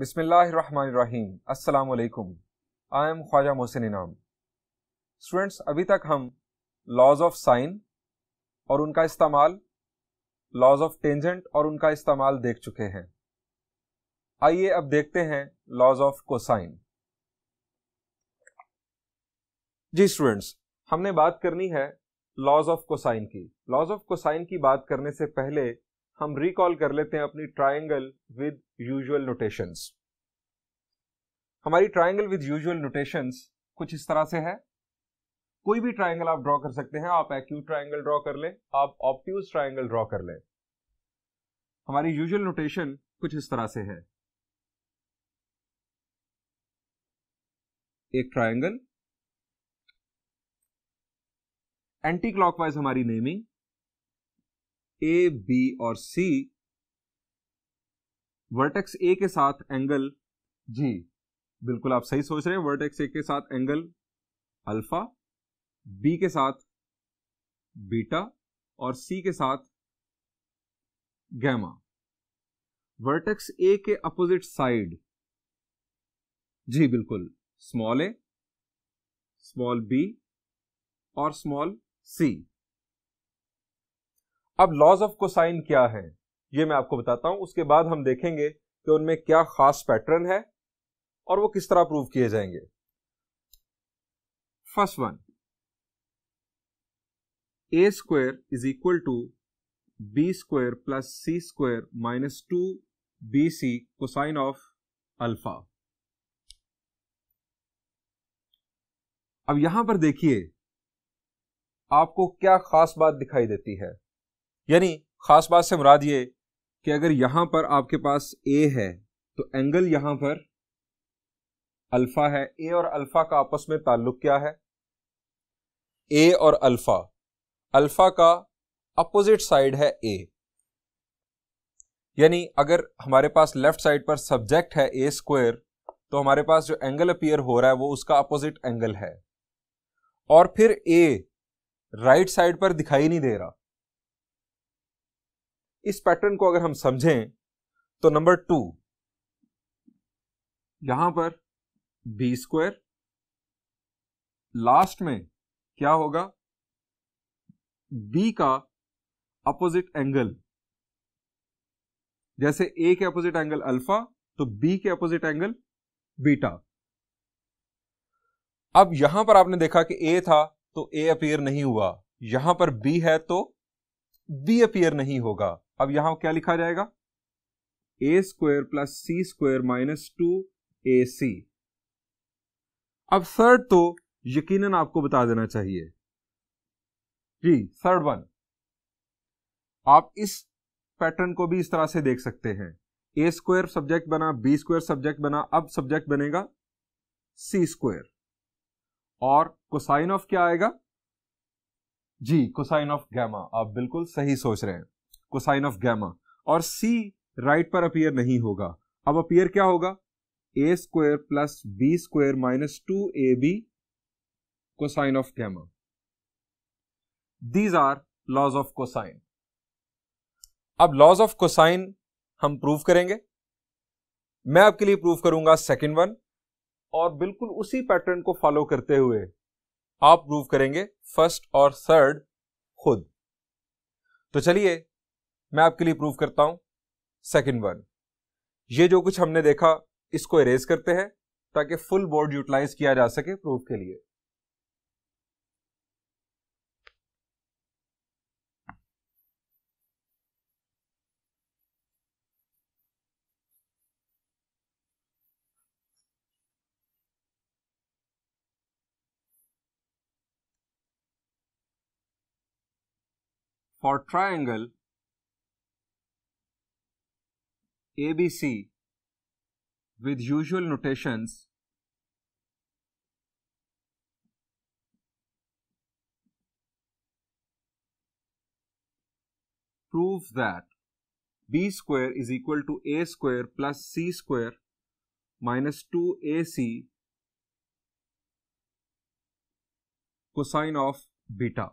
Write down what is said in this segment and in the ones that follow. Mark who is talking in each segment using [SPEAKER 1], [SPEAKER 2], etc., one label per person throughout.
[SPEAKER 1] बिसमीम् अल्लाम I am Khwaja Mohsin इनाम students अभी तक हम लॉज ऑफ साइन और उनका इस्तेमाल लॉज ऑफ टेंजेंट और उनका इस्तेमाल देख चुके हैं आइए अब देखते हैं लॉज ऑफ कोसाइन जी स्टूडेंट्स हमने बात करनी है लॉज ऑफ कोसाइन की लॉज ऑफ कोसाइन की बात करने से पहले हम रिकॉल कर लेते हैं अपनी ट्राइंगल विद यूजुअल नोटेशंस हमारी ट्राइंगल विद यूजुअल नोटेशंस कुछ इस तरह से है कोई भी ट्राइंगल आप ड्रॉ कर सकते हैं आप एक्यूट ट्राइंगल ड्रॉ कर लें आप ऑप्टिव ट्राइंगल ड्रॉ कर लें हमारी यूजुअल नोटेशन कुछ इस तरह से है एक ट्राइंगल एंटी क्लॉकवाइज हमारी नेमिंग ए बी और सी वर्टेक्स ए के साथ एंगल जी बिल्कुल आप सही सोच रहे हैं वर्टेक्स ए के साथ एंगल अल्फा बी के साथ बीटा और सी के साथ गैमा वर्टेक्स ए के अपोजिट साइड जी बिल्कुल स्मॉल ए स्मॉल बी और स्मॉल सी अब लॉज ऑफ कोसाइन क्या है ये मैं आपको बताता हूं उसके बाद हम देखेंगे कि उनमें क्या खास पैटर्न है और वो किस तरह प्रूव किए जाएंगे first one A square is equal to B square plus C square minus two B C cosine of alpha अब यहां पर देखिए आपको क्या खास बात दिखाई देती है यानी ख़ास बात से मुराद ये कि अगर यहां पर आपके पास ए है तो एंगल यहां पर अल्फ़ा है ए और अल्फ़ा का आपस में ताल्लुक क्या है ए और अल्फ़ा अल्फ़ा का अपोजिट साइड है ए यानी अगर हमारे पास लेफ्ट साइड पर सब्जेक्ट है ए स्क्वायर तो हमारे पास जो एंगल अपीयर हो रहा है वो उसका अपोजिट एंगल है और फिर ए राइट साइड पर दिखाई नहीं दे रहा इस पैटर्न को अगर हम समझें तो नंबर टू यहां पर बी स्क्वायर लास्ट में क्या होगा बी का अपोजिट एंगल जैसे ए के अपोजिट एंगल अल्फा तो बी के अपोजिट एंगल बीटा अब यहां पर आपने देखा कि ए था तो ए अपियर नहीं हुआ यहां पर बी है तो बी अपियर नहीं होगा अब यहां क्या लिखा जाएगा A square plus C square minus two A C अब थर्ड तो यकीनन आपको बता देना चाहिए जी थर्ड वन आप इस पैटर्न को भी इस तरह से देख सकते हैं ए स्क्वायर सब्जेक्ट बना बी स्क्वायर सब्जेक्ट बना अब सब्जेक्ट बनेगा सी स्क्वायर और कोसाइन ऑफ क्या आएगा जी कोसाइन ऑफ गैमा आप बिल्कुल सही सोच रहे हैं कोसाइन ऑफ गैमा और सी राइट पर अपियर नहीं होगा अब अपियर क्या होगा A square plus B square minus two A B cosine of gamma these are laws of cosine अब लॉज ऑफ कोसाइन हम प्रूव करेंगे मैं आपके लिए प्रूव करूंगा सेकेंड वन और बिल्कुल उसी पैटर्न को फॉलो करते हुए आप प्रूव करेंगे फर्स्ट और थर्ड खुद तो चलिए मैं आपके लिए प्रूव करता हूं सेकेंड वन ये जो कुछ हमने देखा इसको इरेज करते हैं ताकि फुल बोर्ड यूटिलाइज किया जा सके प्रूफ के लिए for triangle ABC with usual notations prove that b square is equal to a square plus c square minus 2ac cosine of beta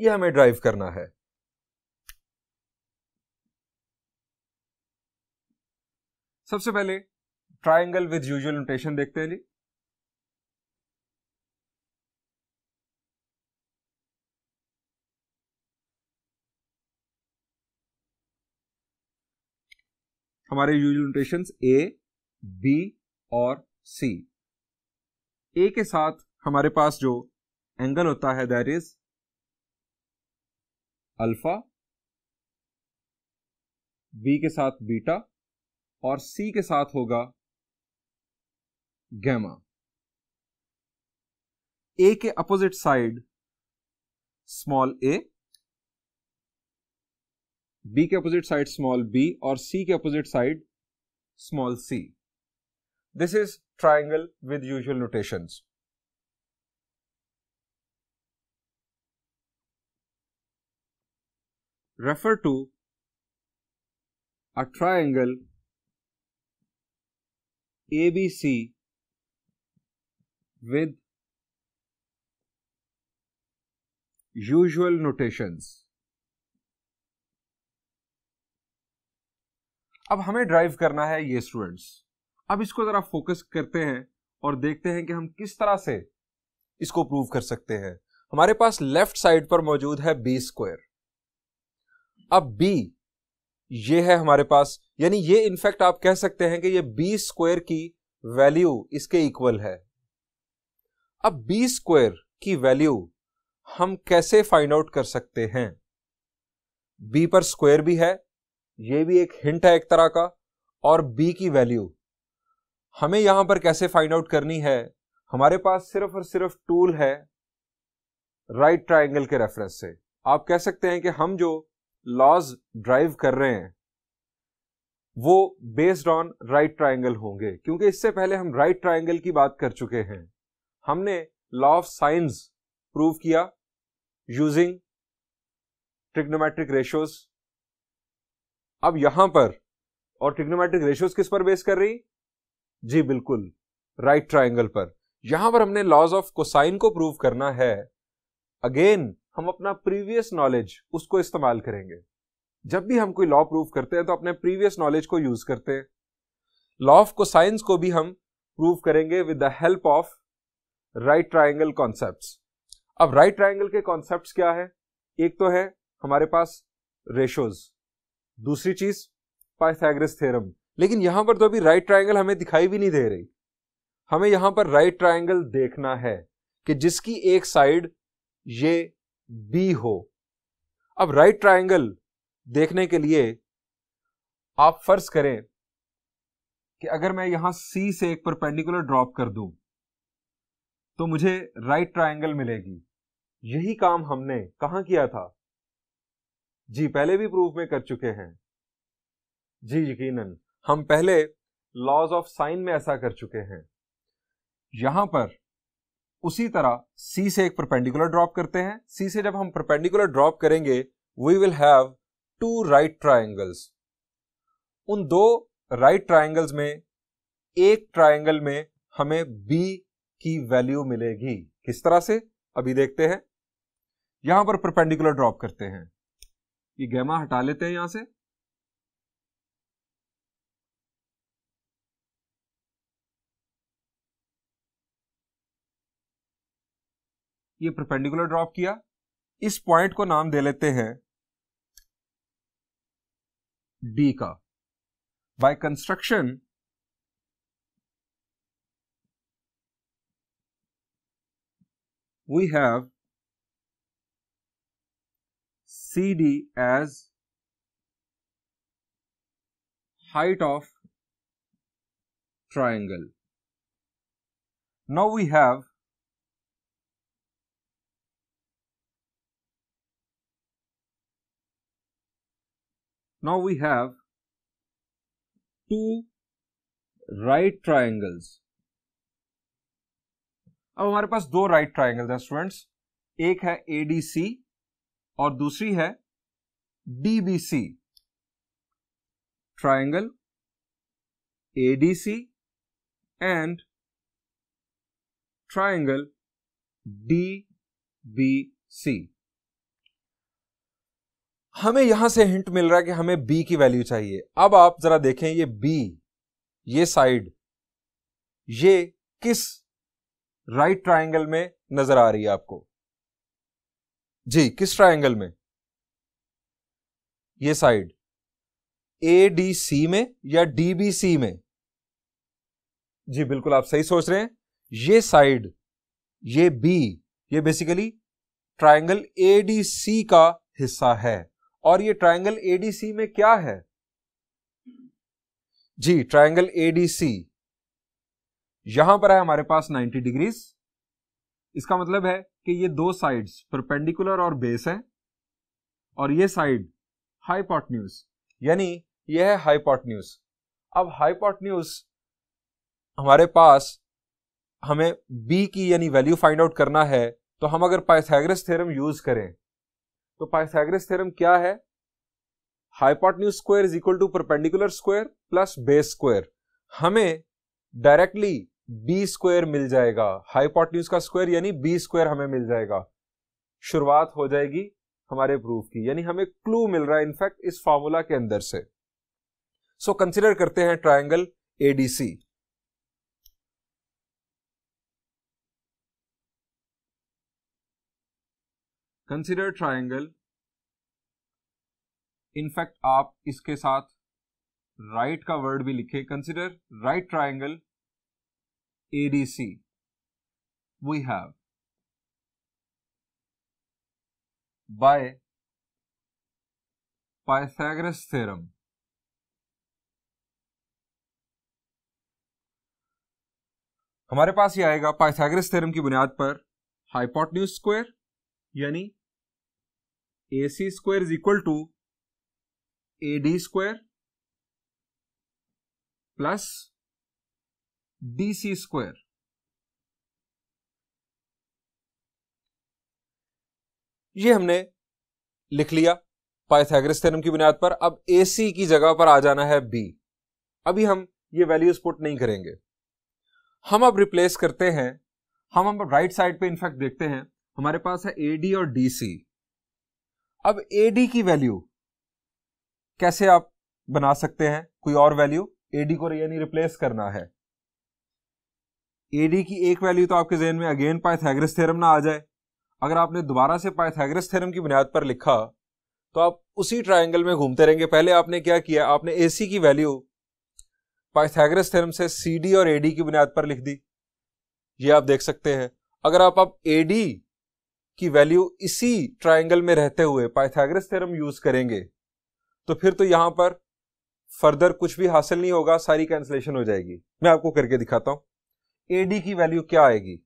[SPEAKER 1] यह हमें ड्राइव करना है सबसे पहले ट्राइंगल विद यूजुअल नोटेशन देखते हैं जी हमारे यूजुअल नोटेशन ए बी और सी ए के साथ हमारे पास जो एंगल होता है दैट इज अल्फा बी के साथ बीटा और सी के साथ होगा गैमा ए के opposite side small A B के अपोजिट साइड स्मॉल बी और सी के opposite side small C this is triangle with usual notations refer to a triangle ABC with usual notations. अब हमें drive करना है ये students अब इसको जरा फोकस करते हैं और देखते हैं कि हम किस तरह से इसको प्रूव कर सकते हैं हमारे पास लेफ्ट साइड पर मौजूद है बी स्क्वायर अब बी ये है हमारे पास यानी ये इनफैक्ट आप कह सकते हैं कि ये बी स्क्वायर की वैल्यू इसके इक्वल है अब बी स्क्वायर की वैल्यू हम कैसे फाइंड आउट कर सकते हैं बी पर स्क्वायर भी है ये भी एक हिंट है एक तरह का और बी की वैल्यू हमें यहां पर कैसे फाइंड आउट करनी है हमारे पास सिर्फ और सिर्फ टूल है राइट right ट्राइंगल के रेफरेंस से आप कह सकते हैं कि हम जो लॉज ड्राइव कर रहे हैं वो बेस्ड ऑन राइट ट्राइंगल होंगे क्योंकि इससे पहले हम राइट right ट्राइंगल की बात कर चुके हैं हमने लॉ ऑफ साइंस प्रूव किया यूजिंग ट्रिग्नोमेट्रिक रेशियोज अब यहां पर और ट्रिग्नोमेट्रिक रेशियोज किस पर बेस कर रही जी बिल्कुल राइट right ट्राइंगल पर यहां पर हमने लॉज ऑफ कोसाइन को प्रूव करना है अगेन हम अपना प्रीवियस नॉलेज उसको इस्तेमाल करेंगे जब भी हम कोई लॉ प्रूव करते हैं तो अपने प्रीवियस नॉलेज को यूज करते हैं लॉ ऑफ साइंस को भी हम प्रूव करेंगे with the help of right triangle concept अब राइट ट्राइंगल के कॉन्सेप्ट क्या है एक तो है हमारे पास रेशोज दूसरी चीज पाइथागोरस थ्योरम लेकिन यहां पर तो अभी राइट ट्राइंगल हमें दिखाई भी नहीं दे रही हमें यहां पर राइट ट्राइंगल देखना है कि जिसकी एक साइड ये बी हो अब राइट ट्रायंगल देखने के लिए आप फर्ज करें कि अगर मैं यहां सी से एक परपेंडिकुलर ड्रॉप कर दूं तो मुझे राइट ट्रायंगल मिलेगी यही काम हमने कहा किया था जी पहले भी प्रूफ में कर चुके हैं जी यकीनन हम पहले लॉज ऑफ साइन में ऐसा कर चुके हैं यहां पर उसी तरह सी से एक परपेंडिकुलर ड्रॉप करते हैं सी से जब हम परपेंडिकुलर ड्रॉप करेंगे we will have two right triangles उन दो राइट ट्राइंगल्स में एक ट्राइंगल में हमें बी की वैल्यू मिलेगी किस तरह से अभी देखते हैं यहां पर परपेंडिकुलर ड्रॉप करते हैं ये गैमा हटा लेते हैं यहां से ये प्रपेंडिकुलर ड्रॉप किया इस पॉइंट को नाम दे लेते हैं डी का by construction we have C D as height of triangle now we have Now we have two right triangles. अब हमारे पास दो राइट ट्राइंगल है स्टूडेंट्स एक है ए डी सी और दूसरी है D B C triangle A D C and triangle DBC. हमें यहां से हिंट मिल रहा है कि हमें बी की वैल्यू चाहिए अब आप जरा देखें ये बी ये साइड ये किस राइट ट्राइंगल में नजर आ रही है आपको जी किस ट्राइंगल में ये साइड ए डी सी में या डी बी सी में जी बिल्कुल आप सही सोच रहे हैं ये साइड ये बी ये basically triangle A D C का हिस्सा है और ये ट्रायंगल एडीसी में क्या है जी ट्राइंगल एडीसी यहां पर है हमारे पास 90 डिग्रीज इसका मतलब है कि ये दो साइड्स परपेंडिकुलर और बेस हैं और ये साइड हाइपोटन्यूज यानी यह है हाइपोटन्यूज अब हाइपोटन्यूज हमारे पास हमें बी की यानी वैल्यू फाइंड आउट करना है तो हम अगर पाइथागोरस थ्योरम यूज करें तो पाइथागोरस थ्योरम क्या है hypotenuse square is equal to perpendicular square plus base square हमें डायरेक्टली बी स्क्वायर मिल जाएगा हाइपोटन्यूज का स्क्वायर यानी बी स्क्वायर हमें मिल जाएगा शुरुआत हो जाएगी हमारे प्रूफ की यानी हमें क्लू मिल रहा है इनफैक्ट इस फॉर्मूला के अंदर से सो so, कंसिडर करते हैं triangle ADC consider triangle in fact आप इसके साथ राइट right का वर्ड भी लिखे consider right triangle A D C we have by Pythagoras theorem हमारे पास ये आएगा पाइथागोरस थ्योरम की बुनियाद पर हाइपोटन्यूज स्क्वायर यानी A C square is equal to A D square plus D C square ये हमने लिख लिया पाइथागोरस थ्योरम की बुनियाद पर अब ए सी की जगह पर आ जाना है बी अभी हम ये वैल्यूज पुट नहीं करेंगे हम अब रिप्लेस करते हैं हम अब राइट साइड पे इनफैक्ट देखते हैं हमारे पास है ए डी और डी सी अब एडी की वैल्यू कैसे आप बना सकते हैं कोई और वैल्यू एडी को यानी रिप्लेस करना है एडी की एक वैल्यू तो आपके जहन में अगेन पाइथागोरस थ्योरम ना आ जाए अगर आपने दोबारा से पाइथागोरस थ्योरम की बुनियाद पर लिखा तो आप उसी ट्रायंगल में घूमते रहेंगे पहले आपने क्या किया आपने एसी की वैल्यू पाइथागोरस थ्योरम से सीडी और एडी की बुनियाद पर लिख दी ये आप देख सकते हैं अगर आप अब एडी की वैल्यू इसी ट्राइंगल में रहते हुए पाइथागोरस थ्योरम यूज करेंगे तो फिर तो यहां पर फर्दर कुछ भी हासिल नहीं होगा सारी कैंसलेशन हो जाएगी मैं आपको करके दिखाता हूं एडी की वैल्यू क्या आएगी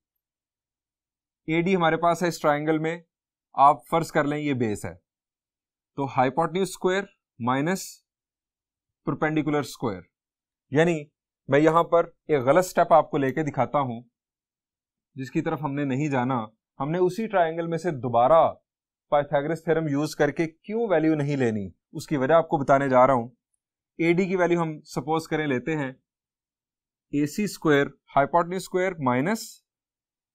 [SPEAKER 1] एडी हमारे पास है इस ट्राइंगल में आप फर्ज कर लें ये बेस है तो hypotenuse square minus perpendicular square यानी मैं यहां पर एक गलत स्टेप आपको लेके दिखाता हूं जिसकी तरफ हमने नहीं जाना हमने उसी ट्राइंगल में से दोबारा पाइथागोरस थ्योरम यूज करके क्यों वैल्यू नहीं लेनी उसकी वजह आपको बताने जा रहा हूं ए डी की वैल्यू हम सपोज करें लेते हैं A C square hypotenuse square minus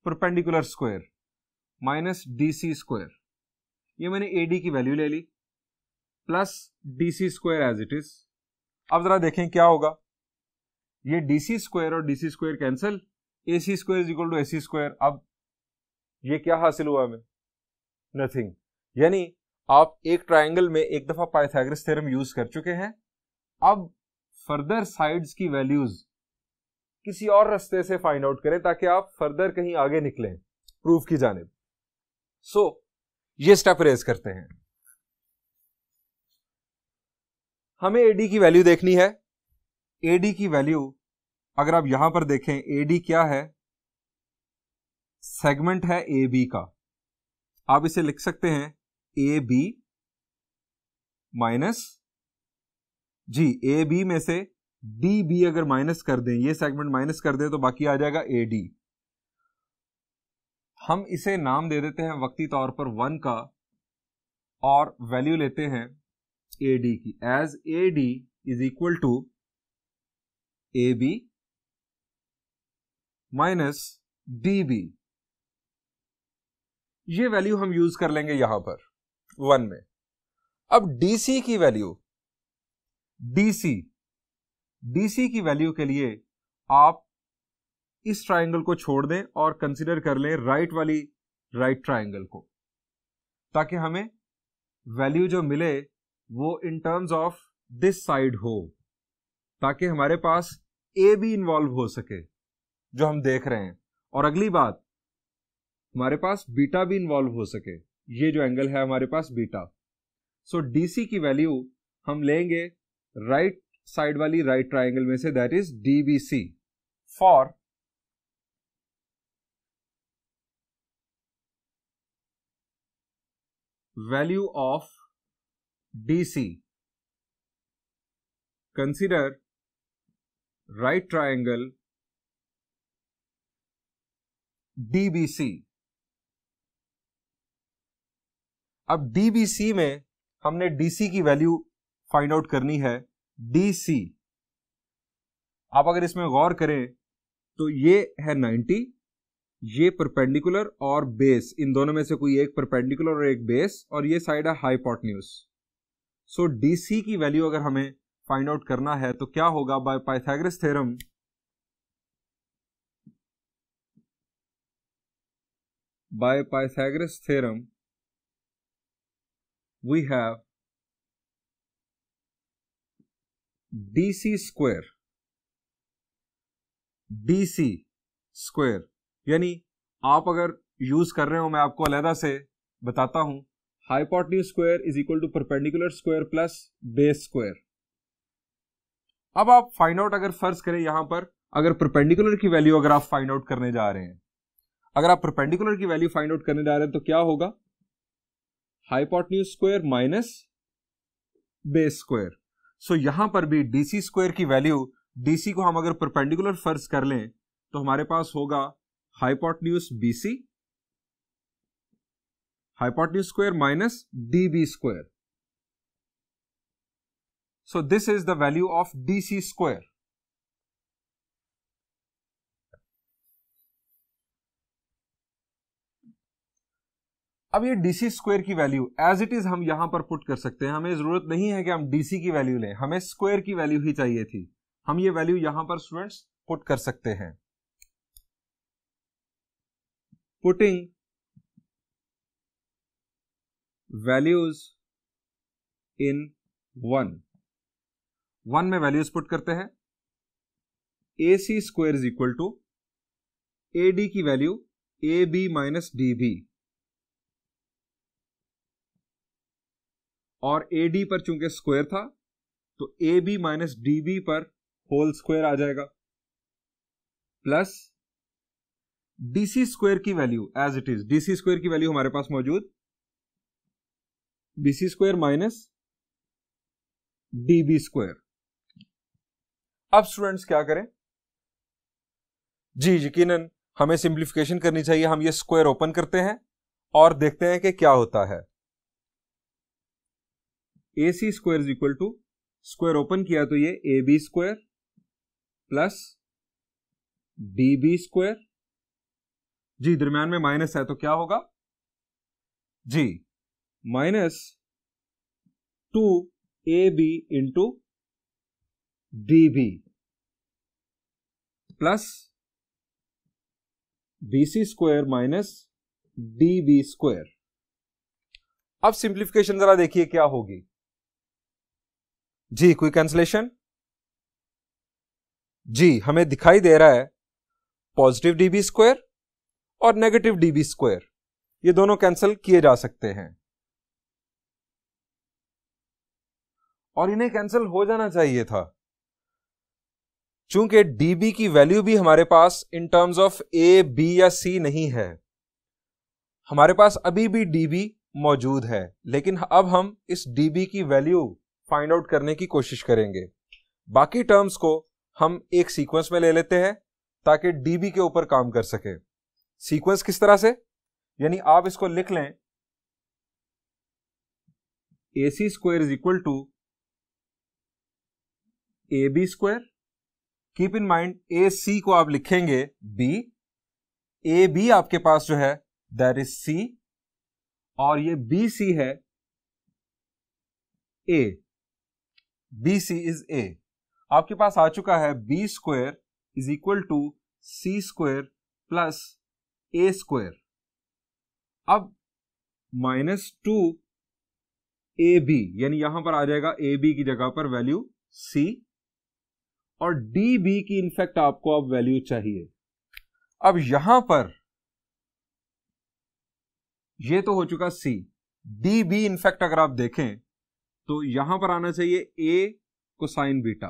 [SPEAKER 1] perpendicular square minus D C square ये मैंने ए डी की वैल्यू ले ली plus D C square as it is अब जरा देखें क्या होगा ये डी सी स्क्वायर और D C square cancel A C square is equal to A C square अब ये क्या हासिल हुआ हमें नथिंग यानी आप एक ट्राइंगल में एक दफा पाइथागोरस थ्योरम यूज कर चुके हैं अब फर्दर साइड्स की वैल्यूज किसी और रास्ते से फाइंड आउट करें ताकि आप फर्दर कहीं आगे निकलें प्रूफ की जानब सो so, ये स्टेप रेज करते हैं हमें एडी की वैल्यू देखनी है एडी की वैल्यू अगर आप यहां पर देखें एडी क्या है सेगमेंट है ए बी का आप इसे लिख सकते हैं ए बी माइनस जी ए बी में से डी बी अगर माइनस कर दें ये सेगमेंट माइनस कर दें तो बाकी आ जाएगा ए डी हम इसे नाम दे देते हैं वक्ती तौर पर वन का और वैल्यू लेते हैं ए डी की as A D is equal to A B minus D B ये वैल्यू हम यूज कर लेंगे यहां पर वन में अब डीसी की वैल्यू डीसी डीसी की वैल्यू के लिए आप इस ट्रायंगल को छोड़ दें और कंसिडर कर लें राइट वाली राइट ट्रायंगल को ताकि हमें वैल्यू जो मिले वो in terms of this side हो ताकि हमारे पास ए भी इन्वॉल्व हो सके जो हम देख रहे हैं और अगली बात हमारे पास बीटा भी इन्वॉल्व हो सके ये जो एंगल है हमारे पास बीटा सो डीसी की वैल्यू हम लेंगे राइट right साइड वाली राइट right ट्राइंगल में से that is DBC for C consider right triangle D B C अब DBC में हमने डीसी की वैल्यू फाइंड आउट करनी है DC आप अगर इसमें गौर करें तो ये है 90 ये परपेंडिकुलर और बेस इन दोनों में से कोई एक परपेंडिकुलर और एक बेस और ये साइड है न्यूज सो DC की वैल्यू अगर हमें फाइंड आउट करना है तो क्या होगा by Pythagoras theorem by Pythagoras theorem we have dc square dc square यानी आप अगर यूज कर रहे हो मैं आपको अलहदा से बताता हूं hypotenuse square is equal to perpendicular square plus base square अब आप फाइंड आउट अगर फर्ज करें यहां पर अगर परपेंडिकुलर की वैल्यू अगर आप फाइंड आउट करने जा रहे हैं अगर आप परपेंडिकुलर की वैल्यू फाइंड आउट करने जा रहे हैं तो क्या होगा hypotenuse square minus base square so यहां पर भी डीसी स्क्वायर की वैल्यू डीसी को हम अगर परपेंडिकुलर फर्ज कर लें तो हमारे पास होगा hypotenuse BC hypotenuse square minus DB square so this is the value of DC square अब ये डीसी स्क्वायर की वैल्यू एज इट इज हम यहां पर पुट कर सकते हैं हमें जरूरत नहीं है कि हम डीसी की वैल्यू लें हमें स्क्वायर की वैल्यू ही चाहिए थी हम ये वैल्यू यहां पर स्टूडेंट्स पुट कर सकते हैं putting values in one one में वैल्यूज पुट करते हैं A C square is equal to A D की value A B minus D B और ए डी पर चूंकि स्क्वायर था तो A B minus D B पर होल स्क्वायर आ जाएगा प्लस डीसी स्क्वायर की value as it is DC square की वैल्यू हमारे पास मौजूद BC square minus DB square अब स्टूडेंट्स क्या करें जी यकीनन हमें सिंप्लीफिकेशन करनी चाहिए हम ये स्क्वायर ओपन करते हैं और देखते हैं कि क्या होता है A C square is equal to square open किया तो ये A B square plus D B square जी दरम्यान में माइनस है तो क्या होगा जी minus two A B into D B plus B C square minus D B square अब सिंप्लीफिकेशन जरा देखिए क्या होगी जी कोई कैंसलेशन जी हमें दिखाई दे रहा है पॉजिटिव डीबी स्क्वायर और नेगेटिव डीबी स्क्वायर ये दोनों कैंसिल किए जा सकते हैं और इन्हें कैंसिल हो जाना चाहिए था चूंकि डीबी की वैल्यू भी हमारे पास in terms of A B या सी नहीं है हमारे पास अभी भी डीबी मौजूद है लेकिन अब हम इस डीबी की वैल्यू फाइंड आउट करने की कोशिश करेंगे बाकी टर्म्स को हम एक सीक्वेंस में ले लेते हैं ताकि डीबी के ऊपर काम कर सके सीक्वेंस किस तरह से यानी आप इसको लिख लें A C square is equal to A B square keep in mind A C को आप लिखेंगे बी ए बी आपके पास जो है दैट इज सी और ये बी सी है A B C is a आपके पास आ चुका है B square is equal to C square plus A square अब माइनस टू ए बी यानी यहां पर आ जाएगा ए बी की जगह पर वैल्यू सी और डी बी की इनफैक्ट आपको अब वैल्यू चाहिए अब यहां पर ये तो हो चुका सी डी बी इनफैक्ट अगर आप देखें तो यहां पर आना चाहिए ए कोसाइन बीटा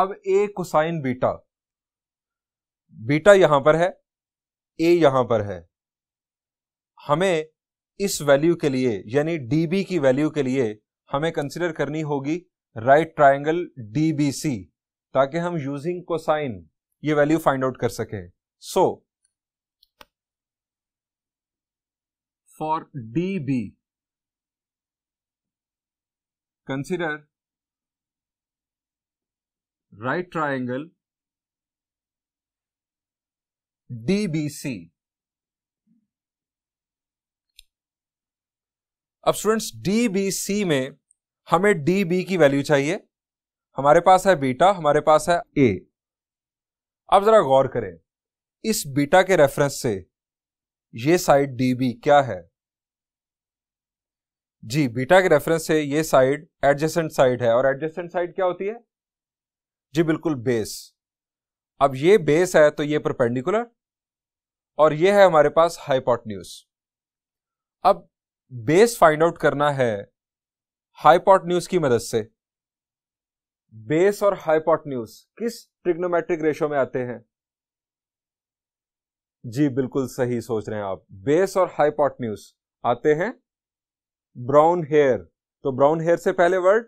[SPEAKER 1] अब ए कोसाइन बीटा बीटा यहां पर है ए यहां पर है हमें इस वैल्यू के लिए यानी डीबी की वैल्यू के लिए हमें कंसिडर करनी होगी राइट ट्राइंगल डीबीसी ताकि हम यूजिंग कोसाइन ये वैल्यू फाइंड आउट कर सके so for D B Consider right triangle DBC. अब स्टूडेंट्स DBC में हमें DB की वैल्यू चाहिए हमारे पास है बीटा हमारे पास है A. अब जरा गौर करें इस बीटा के रेफरेंस से ये साइड DB क्या है जी बीटा के रेफरेंस से ये साइड एडजेसेंट साइड है और एडजेसेंट साइड क्या होती है जी बिल्कुल बेस अब ये बेस है तो ये परपेंडिकुलर और ये है हमारे पास हाइपोटन्यूज अब बेस फाइंड आउट करना है हाइपोटन्यूज की मदद से बेस और हाइपोटन्यूज किस ट्रिग्नोमेट्रिक रेशो में आते हैं जी बिल्कुल सही सोच रहे हैं आप बेस और हाइपोटन्यूज आते हैं ब्राउन हेयर तो ब्राउन हेयर से पहले वर्ड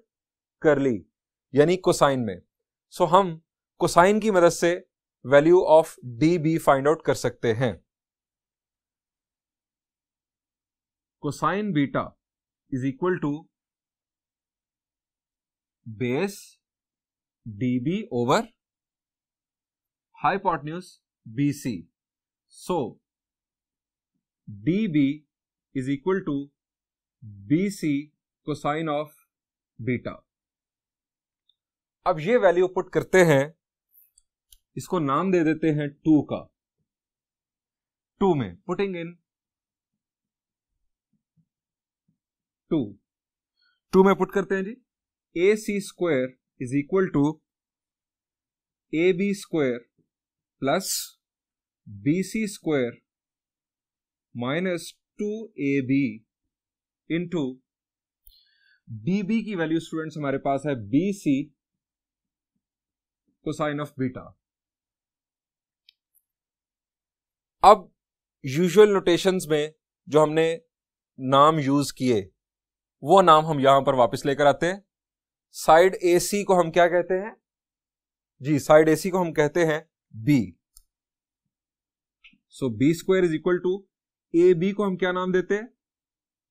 [SPEAKER 1] करली यानी कोसाइन में सो so, हम कोसाइन की मदद से value of D B find out कर सकते हैं cosine beta is equal to base D B over hypotenuse B C so D B is equal to B C cosine of beta अब ये value put करते हैं इसको नाम दे देते हैं टू का टू में पुटिंग इन टू टू में पुट करते हैं जी A C square is equal to A B square plus B C square minus two A B into DB की वैल्यू स्टूडेंट्स हमारे पास है B C sine of beta अब usual notations में जो हमने नाम यूज किए वो नाम हम यहां पर वापस लेकर आते हैं साइड एसी को हम क्या कहते हैं जी साइड एसी को हम कहते हैं B so B square is equal to A B को हम क्या नाम देते हैं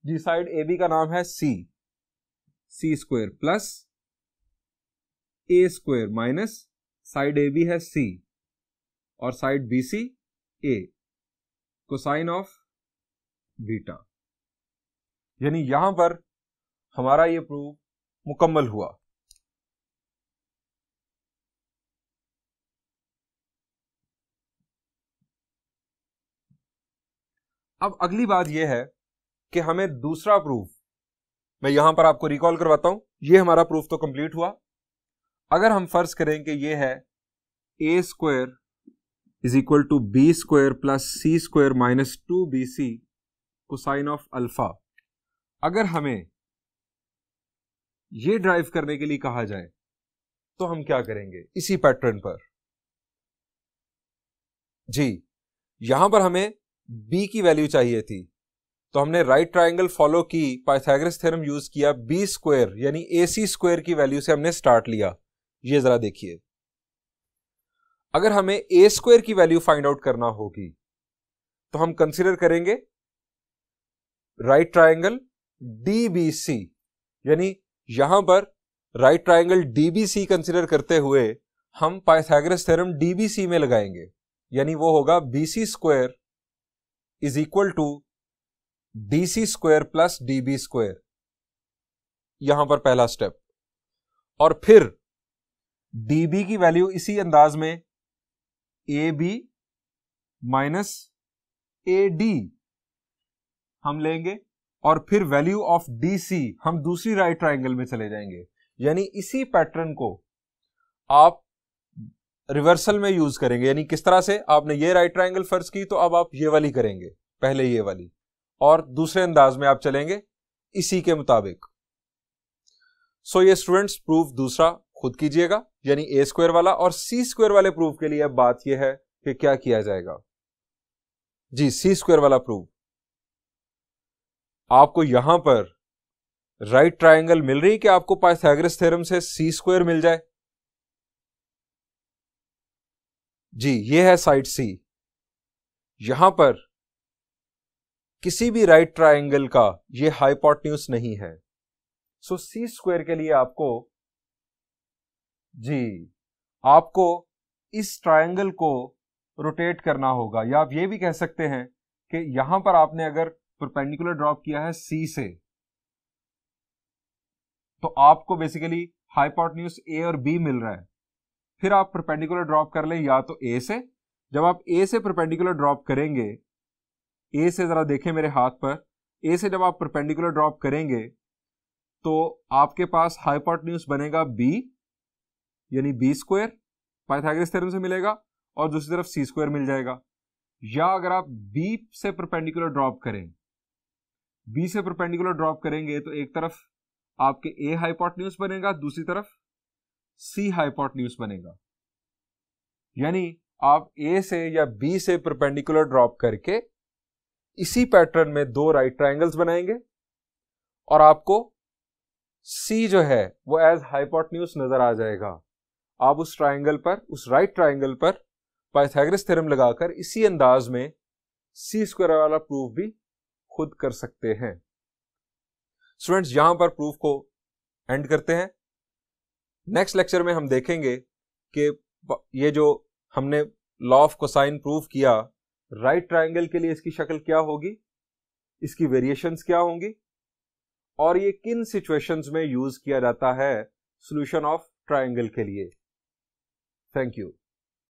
[SPEAKER 1] जी साइड ए बी का नाम है C C square plus A square minus side A B है सी और side B C A cosine of beta यानी यहां पर हमारा ये प्रूफ मुकम्मल हुआ अब अगली बात यह है कि हमें दूसरा प्रूफ मैं यहां पर आपको रिकॉल करवाता हूं ये हमारा प्रूफ तो कंप्लीट हुआ अगर हम फर्ज करें कि ये है A square is equal to B square plus C square minus two B C cosine of alpha अगर हमें ये ड्राइव करने के लिए कहा जाए तो हम क्या करेंगे इसी पैटर्न पर जी यहां पर हमें बी की वैल्यू चाहिए थी तो हमने राइट ट्राइंगल फॉलो की पाइथागोरस थ्योरम यूज किया बी स्क्वायर यानी ए सी स्क्वायर की वैल्यू से हमने स्टार्ट लिया ये जरा देखिए अगर हमें ए स्क्वायर की वैल्यू फाइंड आउट करना होगी तो हम कंसिडर करेंगे राइट ट्राइंगल डीबीसी यानी यहां पर राइट ट्राइंगल डीबीसी कंसिडर करते हुए हम पाइथागोरस थ्योरम डीबीसी में लगाएंगे यानी वो होगा B C square is equal to D C square plus D B square यहां पर पहला स्टेप और फिर डी बी की वैल्यू इसी अंदाज में A B minus A D हम लेंगे और फिर वैल्यू ऑफ डी सी हम दूसरी राइट ट्राइंगल में चले जाएंगे यानी इसी पैटर्न को आप रिवर्सल में यूज करेंगे यानी किस तरह से आपने ये राइट ट्राइंगल फर्ज की तो अब आप ये वाली करेंगे पहले ये वाली और दूसरे अंदाज में आप चलेंगे इसी के मुताबिक सो so, ये स्टूडेंट्स प्रूफ दूसरा खुद कीजिएगा यानी ए स्क्वायर वाला और सी स्क्वायर वाले प्रूफ के लिए अब बात यह है कि क्या किया जाएगा जी सी स्क्वायर वाला प्रूफ आपको यहां पर राइट ट्राइंगल मिल रही कि आपको पाइथागोरस थ्योरम से सी स्क्वायर मिल जाए जी ये है साइड सी यहां पर किसी भी राइट ट्राइंगल का ये हाइपोटन्यूज नहीं है सो सी स्क्वेयर के लिए आपको जी आपको इस ट्राइंगल को रोटेट करना होगा या आप ये भी कह सकते हैं कि यहां पर आपने अगर परपेंडिकुलर ड्रॉप किया है सी से तो आपको बेसिकली हाइपोटन्यूज ए और बी मिल रहा है फिर आप परपेंडिकुलर ड्रॉप कर लें या तो ए से जब आप ए से परपेंडिकुलर ड्रॉप करेंगे ए से ज़रा देखें मेरे हाथ पर ए से जब आप परपेंडिकुलर ड्रॉप करेंगे तो आपके पास हाइपोटन्यूस बनेगा बी यानी बी स्क्वायर पाइथागोरस थ्योरम से मिलेगा और दूसरी तरफ सी स्क्वायर मिल जाएगा या अगर आप बी से परपेंडिकुलर ड्रॉप करें बी से परपेंडिकुलर ड्रॉप करेंगे तो एक तरफ आपके ए हाइपोटन्यूस बनेगा दूसरी तरफ सी हाइपोटन्यूस बनेगा यानी आप ए से या बी से परपेंडिकुलर ड्रॉप करके इसी पैटर्न में दो राइट ट्राइंगल्स बनाएंगे और आपको सी जो है वो एज हाईपॉट नजर आ जाएगा आप उस ट्राइंगल पर उस राइट ट्राइंगल पर पाइथागरिस थ्योरम लगाकर इसी अंदाज में सी स्क्वायर वाला प्रूफ भी खुद कर सकते हैं स्टूडेंट्स यहां पर प्रूफ को एंड करते हैं नेक्स्ट लेक्चर में हम देखेंगे कि ये जो हमने लॉ ऑफ कोसाइन प्रूफ किया राइट ट्राइंगल के लिए इसकी शक्ल क्या होगी इसकी वेरिएशंस क्या होंगी और ये किन सिचुएशंस में यूज किया जाता है सॉल्यूशन ऑफ ट्राइंगल के लिए थैंक यू